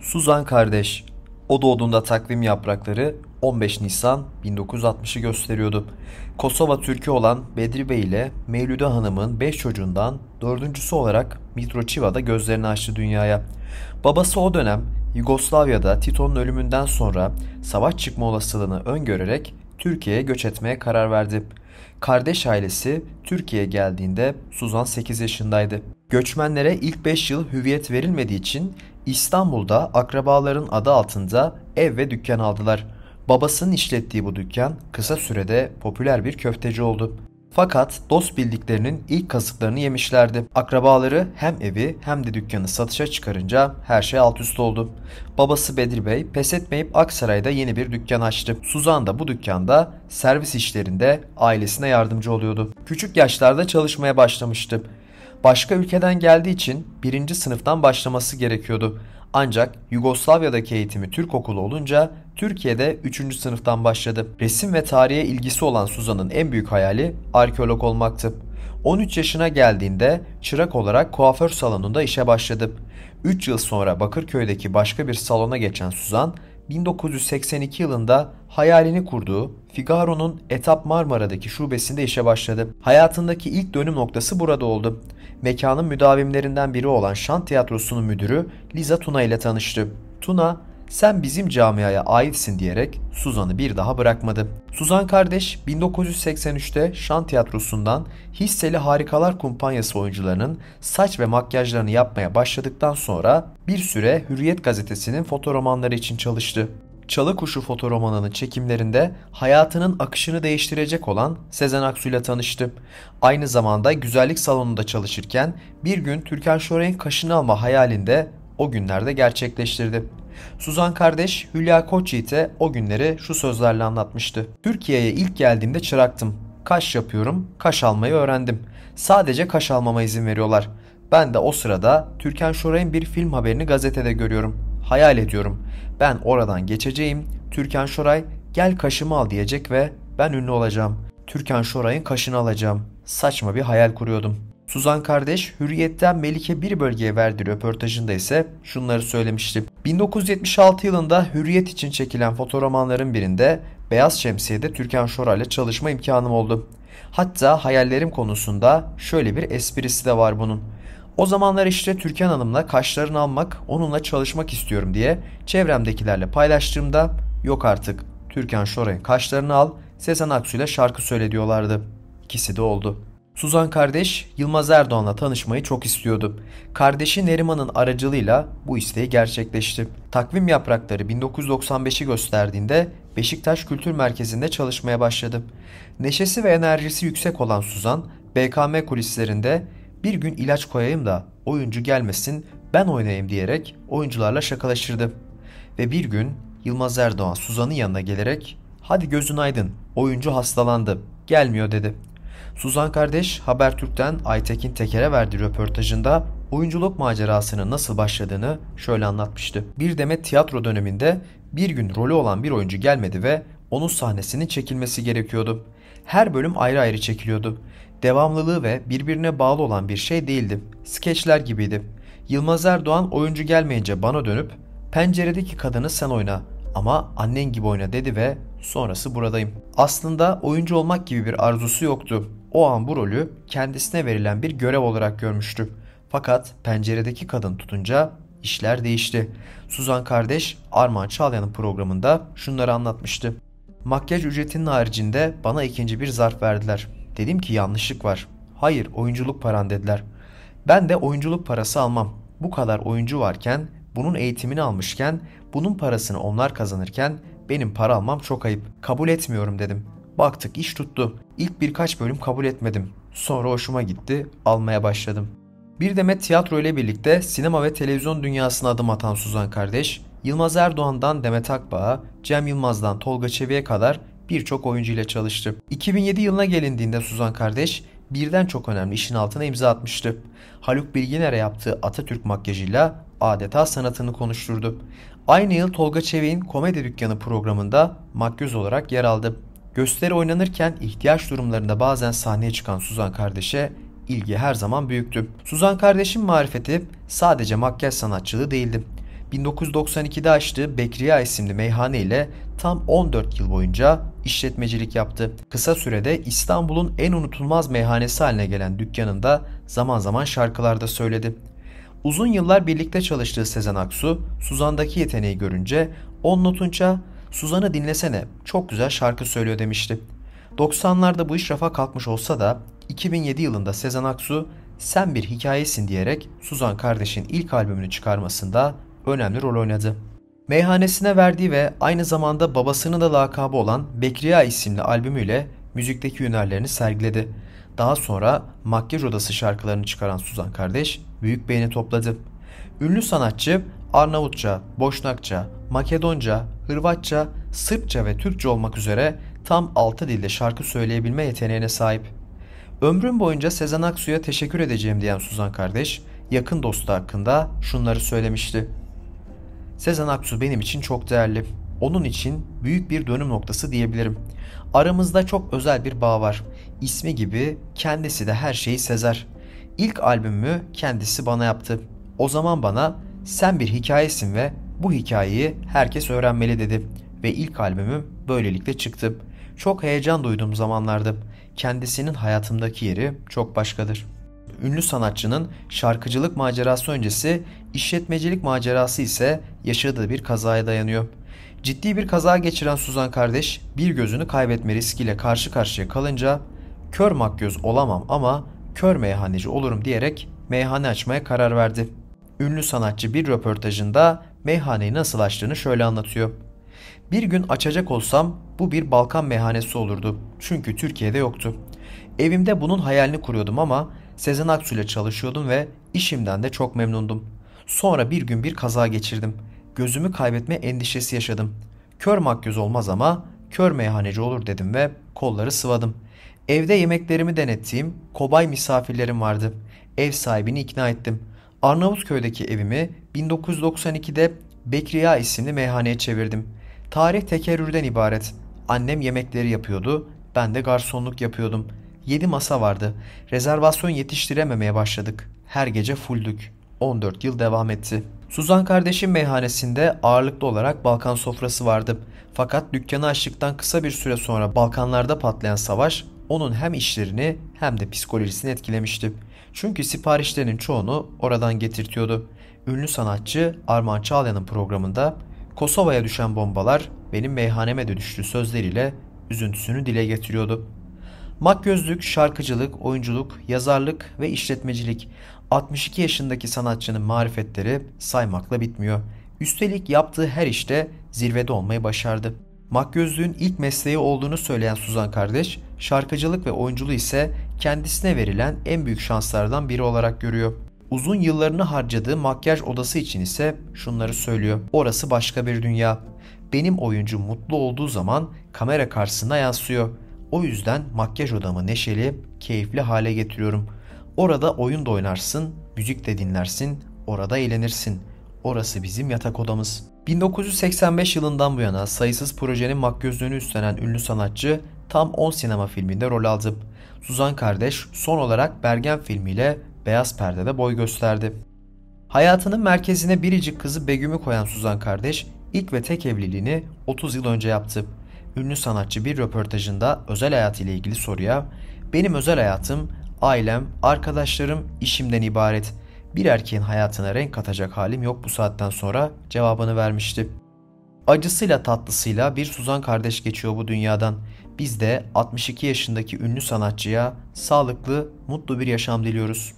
Suzan kardeş. O doğduğunda takvim yaprakları 15 Nisan 1960'ı gösteriyordu. Kosova Türk'ü olan Bedri Bey ile Mevlüde Hanım'ın 5 çocuğundan dördüncüsü olarak Mitroçiva'da gözlerini açtı dünyaya. Babası o dönem Yugoslavya'da Tito'nun ölümünden sonra savaş çıkma olasılığını öngörerek Türkiye'ye göç etmeye karar verdi. Kardeş ailesi Türkiye'ye geldiğinde Suzan 8 yaşındaydı. Göçmenlere ilk 5 yıl hüviyet verilmediği için İstanbul'da akrabaların adı altında ev ve dükkan aldılar. Babasının işlettiği bu dükkan kısa sürede popüler bir köfteci oldu. Fakat dost bildiklerinin ilk kasıklarını yemişlerdi. Akrabaları hem evi hem de dükkanı satışa çıkarınca her şey alt üst oldu. Babası Bedir Bey pes etmeyip Aksaray'da yeni bir dükkan açtı. Suzan da bu dükkanda servis işlerinde ailesine yardımcı oluyordu. Küçük yaşlarda çalışmaya başlamıştı. Başka ülkeden geldiği için birinci sınıftan başlaması gerekiyordu. Ancak Yugoslavya'daki eğitimi Türk okulu olunca Türkiye'de 3. sınıftan başladı. Resim ve tarihe ilgisi olan Suzan'ın en büyük hayali arkeolog olmaktı. 13 yaşına geldiğinde çırak olarak kuaför salonunda işe başladı. 3 yıl sonra Bakırköy'deki başka bir salona geçen Suzan 1982 yılında hayalini kurduğu Figaro'nun Etap Marmara'daki şubesinde işe başladı. Hayatındaki ilk dönüm noktası burada oldu. Mekanın müdavimlerinden biri olan Şan Tiyatrosu'nun müdürü Liza Tuna ile tanıştı. Tuna, sen bizim camiaya aitsin diyerek Suzan'ı bir daha bırakmadı. Suzan kardeş 1983'te Şan Tiyatrosu'ndan Hisseli Harikalar Kumpanyası oyuncularının saç ve makyajlarını yapmaya başladıktan sonra bir süre Hürriyet gazetesinin fotoromanları için çalıştı. Çalı Kuşu fotoromanının çekimlerinde hayatının akışını değiştirecek olan Sezen Aksu ile tanıştı. Aynı zamanda güzellik salonunda çalışırken bir gün Türkan Şoray'ın kaşını alma hayalinde o günlerde gerçekleştirdi. Suzan kardeş Hülya Koçyiğit'e o günleri şu sözlerle anlatmıştı. Türkiye'ye ilk geldiğimde çıraktım. Kaş yapıyorum, kaş almayı öğrendim. Sadece kaş almama izin veriyorlar. Ben de o sırada Türkan Şoray'ın bir film haberini gazetede görüyorum. Hayal ediyorum. Ben oradan geçeceğim. Türkan Şoray gel kaşımı al diyecek ve ben ünlü olacağım. Türkan Şoray'ın kaşını alacağım. Saçma bir hayal kuruyordum.'' Suzan kardeş Hürriyet'ten Melike Bir Bölge'ye verdiği röportajında ise şunları söylemişti. 1976 yılında Hürriyet için çekilen fotoromanların birinde Beyaz Şemsiye'de Türkan Şoray ile çalışma imkanım oldu. Hatta hayallerim konusunda şöyle bir esprisi de var bunun. O zamanlar işte Türkan Hanım'la kaşlarını almak, onunla çalışmak istiyorum diye çevremdekilerle paylaştığımda yok artık Türkan Şoray'ın kaşlarını al, Sezen ile şarkı söyle diyorlardı. İkisi de oldu.'' Suzan kardeş Yılmaz Erdoğan'la tanışmayı çok istiyordu. Kardeşi Neriman'ın aracılığıyla bu isteği gerçekleşti. Takvim yaprakları 1995'i gösterdiğinde Beşiktaş Kültür Merkezi'nde çalışmaya başladı. Neşesi ve enerjisi yüksek olan Suzan, BKM kulislerinde bir gün ilaç koyayım da oyuncu gelmesin ben oynayayım diyerek oyuncularla şakalaşırdı. Ve bir gün Yılmaz Erdoğan Suzan'ın yanına gelerek hadi gözün aydın oyuncu hastalandı gelmiyor dedi. Suzan kardeş Habertürk'ten Aytekin Teker'e verdiği röportajında oyunculuk macerasının nasıl başladığını şöyle anlatmıştı. Bir demet tiyatro döneminde bir gün rolü olan bir oyuncu gelmedi ve onun sahnesinin çekilmesi gerekiyordu. Her bölüm ayrı ayrı çekiliyordu. Devamlılığı ve birbirine bağlı olan bir şey değildi. Skeçler gibiydi. Yılmaz Erdoğan oyuncu gelmeyince bana dönüp penceredeki kadını sen oyna ama annen gibi oyna dedi ve sonrası buradayım. Aslında oyuncu olmak gibi bir arzusu yoktu. O an bu rolü kendisine verilen bir görev olarak görmüştü. Fakat penceredeki kadın tutunca işler değişti. Suzan kardeş Armağan Çağlayan'ın programında şunları anlatmıştı. Makyaj ücretinin haricinde bana ikinci bir zarf verdiler. Dedim ki yanlışlık var. Hayır oyunculuk paran dediler. Ben de oyunculuk parası almam. Bu kadar oyuncu varken, bunun eğitimini almışken, bunun parasını onlar kazanırken benim para almam çok ayıp. Kabul etmiyorum dedim. Baktık iş tuttu. İlk birkaç bölüm kabul etmedim. Sonra hoşuma gitti, almaya başladım. Bir demet tiyatro ile birlikte sinema ve televizyon dünyasına adım atan Suzan kardeş, Yılmaz Erdoğan'dan Demet Akbağ'a, Cem Yılmaz'dan Tolga Çevi'ye kadar birçok oyuncu ile çalıştı. 2007 yılına gelindiğinde Suzan kardeş birden çok önemli işin altına imza atmıştı. Haluk Bilginer'e yaptığı Atatürk makyajıyla adeta sanatını konuşturdu. Aynı yıl Tolga Çevik'in Komedi Dükkanı programında makyöz olarak yer aldı. Gösteri oynanırken ihtiyaç durumlarında bazen sahneye çıkan Suzan kardeşe ilgi her zaman büyüktü. Suzan kardeşin marifeti sadece makyaj sanatçılığı değildi. 1992'de açtığı Bekriya isimli meyhane ile tam 14 yıl boyunca işletmecilik yaptı. Kısa sürede İstanbul'un en unutulmaz meyhanesi haline gelen dükkanında zaman zaman şarkılarda söyledi. Uzun yıllar birlikte çalıştığı Sezen Aksu, Suzan'daki yeteneği görünce 10 notunça Suzan'ı dinlesene çok güzel şarkı söylüyor demişti. 90'larda bu iş rafa kalkmış olsa da 2007 yılında Sezen Aksu sen bir hikayesin diyerek Suzan kardeşin ilk albümünü çıkarmasında önemli rol oynadı. Meyhanesine verdiği ve aynı zamanda babasının da lakabı olan Bekriya isimli albümüyle müzikteki hünerlerini sergiledi. Daha sonra Makyaj Odası şarkılarını çıkaran Suzan kardeş büyük beğeni topladı. Ünlü sanatçı Arnavutça, Boşnakça, Makedonca, Hırvatça, Sırpça ve Türkçe olmak üzere tam 6 dilde şarkı söyleyebilme yeteneğine sahip. Ömrüm boyunca Sezen Aksu'ya teşekkür edeceğim diyen Suzan kardeş, yakın dostu hakkında şunları söylemişti. Sezen Aksu benim için çok değerli. Onun için büyük bir dönüm noktası diyebilirim. Aramızda çok özel bir bağ var. İsmi gibi kendisi de her şeyi sezer. İlk albümümü kendisi bana yaptı. O zaman bana sen bir hikayesin ve bu hikayeyi herkes öğrenmeli dedi ve ilk albümüm böylelikle çıktı. Çok heyecan duyduğum zamanlardı. Kendisinin hayatımdaki yeri çok başkadır. Ünlü sanatçının şarkıcılık macerası öncesi, işletmecilik macerası ise yaşadığı bir kazaya dayanıyor. Ciddi bir kaza geçiren Suzan kardeş bir gözünü kaybetme riskiyle karşı karşıya kalınca kör makyöz olamam ama kör meyhaneci olurum diyerek meyhane açmaya karar verdi. Ünlü sanatçı bir röportajında meyhaneyi nasıl açtığını şöyle anlatıyor. Bir gün açacak olsam bu bir Balkan meyhanesi olurdu. Çünkü Türkiye'de yoktu. Evimde bunun hayalini kuruyordum ama Sezen Aksu ile çalışıyordum ve işimden de çok memnundum. Sonra bir gün bir kaza geçirdim. Gözümü kaybetme endişesi yaşadım. Kör makyöz olmaz ama kör meyhaneci olur dedim ve kolları sıvadım. Evde yemeklerimi denettiğim kobay misafirlerim vardı. Ev sahibini ikna ettim. Arnavutköy'deki evimi 1992'de Bekriya isimli meyhaneye çevirdim. Tarih tekerrürden ibaret. Annem yemekleri yapıyordu, ben de garsonluk yapıyordum. Yedi masa vardı. Rezervasyon yetiştirememeye başladık. Her gece fulldük. 14 yıl devam etti. Suzan kardeşim meyhanesinde ağırlıklı olarak Balkan sofrası vardı. Fakat dükkanı açtıktan kısa bir süre sonra Balkanlarda patlayan savaş onun hem işlerini hem de psikolojisini etkilemişti. Çünkü siparişlerinin çoğunu oradan getirtiyordu. Ünlü sanatçı Arman Çağlayan'ın programında Kosova'ya düşen bombalar benim meyhaneme de düştü sözleriyle üzüntüsünü dile getiriyordu. Makgözlük, şarkıcılık, oyunculuk, yazarlık ve işletmecilik 62 yaşındaki sanatçının marifetleri saymakla bitmiyor. Üstelik yaptığı her işte zirvede olmayı başardı. Makgözlüğün ilk mesleği olduğunu söyleyen Suzan kardeş, şarkıcılık ve oyunculuğu ise kendisine verilen en büyük şanslardan biri olarak görüyor. Uzun yıllarını harcadığı makyaj odası için ise şunları söylüyor. Orası başka bir dünya. Benim oyuncu mutlu olduğu zaman kamera karşısına yansıyor. O yüzden makyaj odamı neşeli, keyifli hale getiriyorum. Orada oyun da oynarsın, müzik de dinlersin, orada eğlenirsin. Orası bizim yatak odamız. 1985 yılından bu yana sayısız projenin makyözlüğünü üstlenen ünlü sanatçı tam 10 sinema filminde rol aldı. Suzan kardeş son olarak Bergen filmiyle Beyaz Perde'de boy gösterdi. Hayatının merkezine biricik kızı Begüm'ü koyan Suzan kardeş ilk ve tek evliliğini 30 yıl önce yaptı. Ünlü sanatçı bir röportajında özel hayatı ile ilgili soruya "Benim özel hayatım ailem, arkadaşlarım, işimden ibaret. Bir erkeğin hayatına renk katacak halim yok bu saatten sonra." cevabını vermişti. Acısıyla tatlısıyla bir Suzan kardeş geçiyor bu dünyadan. Biz de 62 yaşındaki ünlü sanatçıya sağlıklı, mutlu bir yaşam diliyoruz.